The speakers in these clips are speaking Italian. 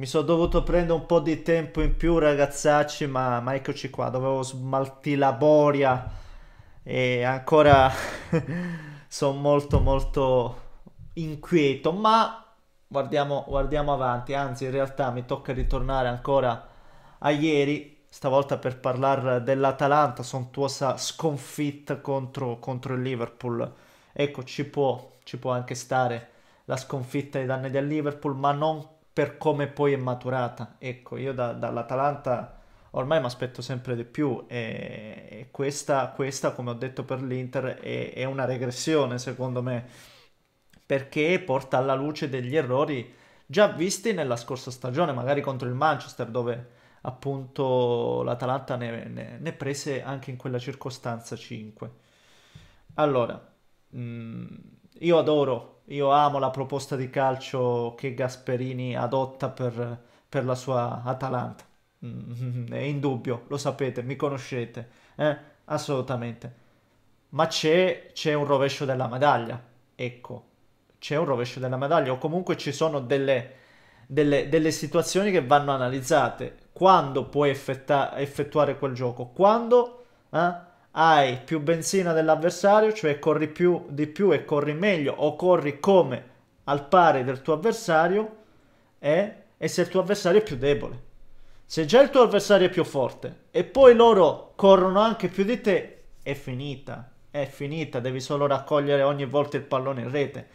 Mi sono dovuto prendere un po' di tempo in più, ragazzacci, ma, ma eccoci qua. Dovevo smaltire la boria e ancora sono molto, molto inquieto. Ma guardiamo, guardiamo avanti. Anzi, in realtà mi tocca ritornare ancora a ieri, stavolta per parlare dell'Atalanta, sontuosa sconfitta contro, contro il Liverpool. Ecco, ci può, ci può anche stare la sconfitta ai danni del Liverpool, ma non per come poi è maturata. Ecco, io da, dall'Atalanta ormai mi aspetto sempre di più e, e questa, questa, come ho detto per l'Inter, è, è, una regressione secondo me, perché porta alla luce degli errori già visti nella scorsa stagione, magari contro il Manchester, dove appunto l'Atalanta ne, ne, ne prese anche in quella circostanza 5. Allora, mh, mm, io adoro io amo la proposta di calcio che Gasperini adotta per, per la sua Atalanta. Mm, è indubbio, lo sapete, mi conoscete, eh? assolutamente. Ma c'è, c'è un rovescio della medaglia, ecco, c'è un rovescio della medaglia o comunque ci sono delle, delle, delle situazioni che vanno analizzate. Quando puoi effetta- effettuare quel gioco? Quando... Eh? hai più benzina dell'avversario, cioè corri più, di più e corri meglio o corri come al pari del tuo avversario e, e se il tuo avversario è più debole. Se già il tuo avversario è più forte e poi loro corrono anche più di te, è finita, è finita, devi solo raccogliere ogni volta il pallone in rete.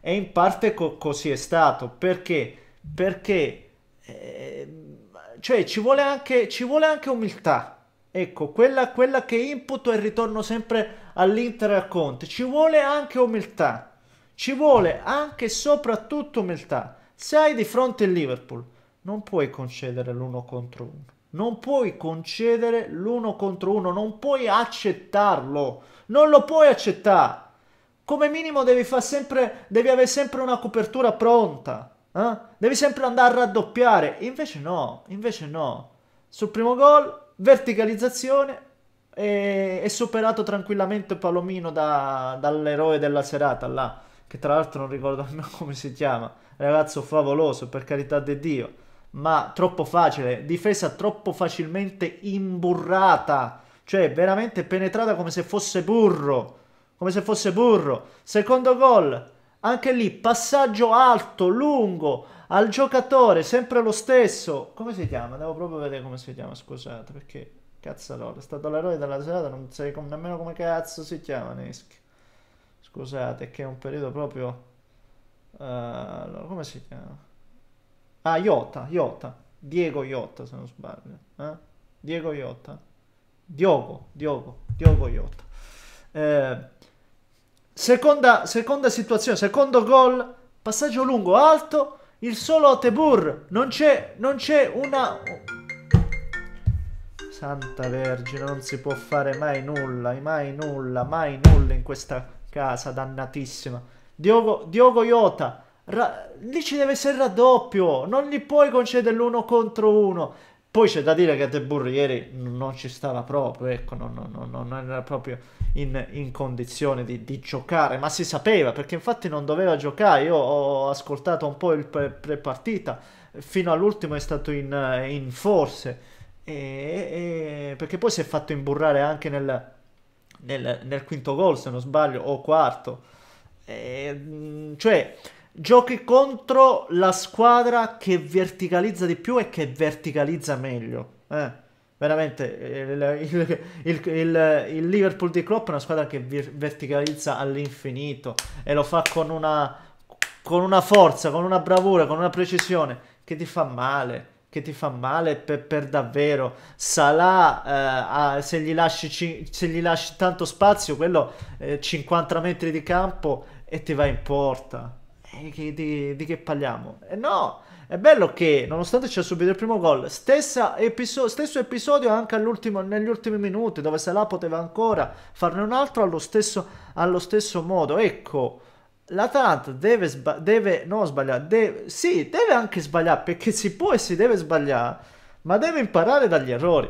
E in parte co così è stato, perché? Perché eh, cioè, ci, vuole anche, ci vuole anche umiltà Ecco, quella, quella che inputo e ritorno sempre all'Inter e al Conte. Ci vuole anche umiltà. Ci vuole anche e soprattutto umiltà. Se hai di fronte il Liverpool, non puoi concedere l'uno contro uno. Non puoi concedere l'uno contro uno, non puoi accettarlo. Non lo puoi accettare. Come minimo devi, sempre, devi avere sempre una copertura pronta. Eh? Devi sempre andare a raddoppiare. Invece no, invece no. Sul primo gol verticalizzazione e, e superato tranquillamente Palomino da, dall'eroe della serata là, che tra l'altro non ricordo nemmeno come si chiama, ragazzo favoloso per carità di Dio, ma troppo facile, difesa troppo facilmente imburrata, cioè veramente penetrata come se fosse burro, come se fosse burro. Secondo gol, anche lì passaggio alto, lungo, al giocatore, sempre lo stesso. Come si chiama? Devo proprio vedere come si chiama, scusate, perché cazzarola, è stato l'eroe della serata, non sai com nemmeno come cazzo si chiama Neschi. Scusate, che è un periodo proprio... Uh, allora, come si chiama? Ah, Iota, Iota. Diego Iota, se non sbaglio. Eh? Diego Iota. Diogo, Diogo, Diogo Iota. Eh, seconda, seconda situazione, secondo gol, passaggio lungo, alto il solo Tebur. Non c'è, non c'è una... Santa Vergine, non si può fare mai nulla, mai nulla, mai nulla in questa casa dannatissima. Diogo, Diogo Iota, lì ci deve essere raddoppio, non gli puoi concedere l'uno contro uno. Poi c'è da dire che De Burri ieri non ci stava proprio, ecco, non, non, non era proprio in, in condizione di, di, giocare, ma si sapeva perché infatti non doveva giocare. Io ho ascoltato un po' il pre-partita, fino all'ultimo è stato in, in forse, e, e, perché poi si è fatto imburrare anche nel, nel, nel quinto gol, se non sbaglio, o quarto. E, mm, cioè, giochi contro la squadra che verticalizza di più e che verticalizza meglio. Eh, veramente, il, il, il, il, Liverpool di Klopp è una squadra che verticalizza all'infinito e lo fa con una, con una, forza, con una bravura, con una precisione che ti fa male. Che ti fa male per, per davvero. Salà, eh, se, gli lasci, se, gli lasci, tanto spazio, quello eh, 50 metri di campo e ti va in porta. Eh, che, di, di, che parliamo? Eh no, è bello che nonostante ci ha subito il primo gol, episo stesso episodio anche negli ultimi minuti, dove Salah poteva ancora farne un altro allo stesso, allo stesso modo. Ecco, l'Atalanta deve, sba- deve no, sbagliare, deve, sì, deve anche sbagliare, perché si può e si deve sbagliare, ma deve imparare dagli errori.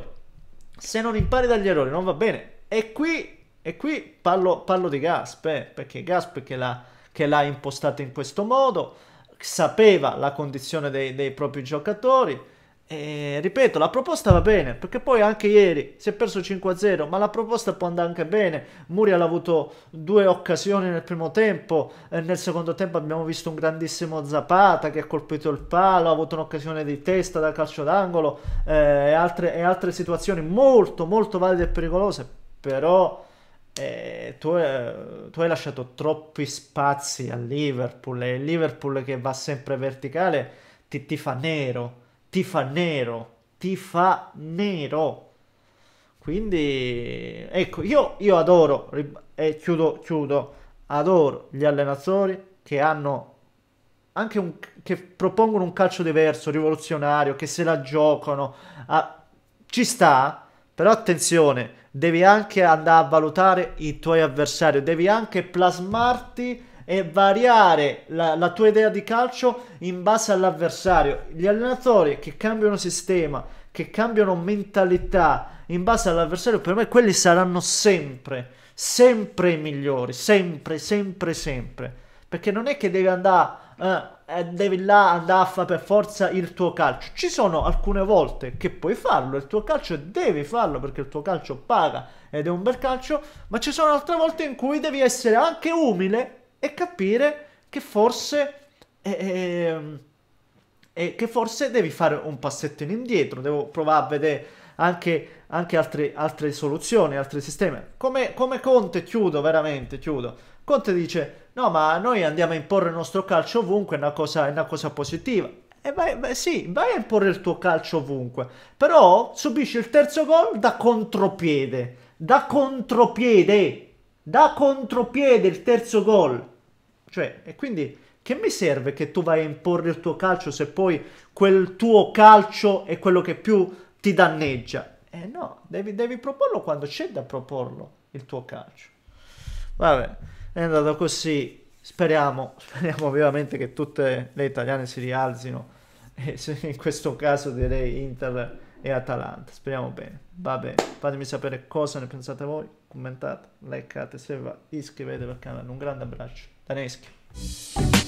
Se non impari dagli errori non va bene. E qui, e qui parlo, parlo di Gasp, eh, perché Gasp che la che l'ha impostata in questo modo, sapeva la condizione dei, dei propri giocatori. E, ripeto, la proposta va bene, perché poi anche ieri si è perso 5-0, ma la proposta può andare anche bene. Muriel ha avuto due occasioni nel primo tempo, nel secondo tempo abbiamo visto un grandissimo Zapata che ha colpito il palo, ha avuto un'occasione di testa da calcio d'angolo eh, e, altre, e altre situazioni molto molto valide e pericolose, però tu, eh, tu, hai lasciato troppi spazi a Liverpool e il Liverpool che va sempre verticale ti, ti, fa nero, ti fa nero, ti fa nero. Quindi ecco, io, io adoro, e chiudo, chiudo, adoro gli allenatori che hanno anche un, che propongono un calcio diverso, rivoluzionario, che se la giocano. Ah, ci sta, però attenzione, devi anche andare a valutare i tuoi avversari, devi anche plasmarti e variare la, la tua idea di calcio in base all'avversario. Gli allenatori che cambiano sistema, che cambiano mentalità in base all'avversario, per me quelli saranno sempre, sempre i migliori, sempre, sempre, sempre. Perché non è che devi andare... Eh, eh, devi là andare a fare per forza il tuo calcio. Ci sono alcune volte che puoi farlo, il tuo calcio devi farlo perché il tuo calcio paga ed è un bel calcio, ma ci sono altre volte in cui devi essere anche umile e capire che forse... Eh, eh, che forse devi fare un passettino indietro, devo provare a vedere anche, anche altre, altre, soluzioni, altri sistemi. Come, come Conte, chiudo veramente, chiudo. Conte dice no, ma noi andiamo a imporre il nostro calcio ovunque, è una cosa, è una cosa positiva. E vai, beh, sì, vai a imporre il tuo calcio ovunque, però subisci il terzo gol da contropiede, da contropiede, da contropiede il terzo gol. Cioè, e quindi che mi serve che tu vai a imporre il tuo calcio se poi quel tuo calcio è quello che più ti danneggia? Eh no, devi, devi proporlo quando c'è da proporlo il tuo calcio. Vabbè, è andato così. Speriamo, speriamo vivamente che tutte le italiane si rialzino. E in questo caso direi Inter e Atalanta. Speriamo bene. Vabbè, fatemi sapere cosa ne pensate voi. Commentate, likeate se va, iscrivetevi al canale. Un grande abbraccio da Neschi.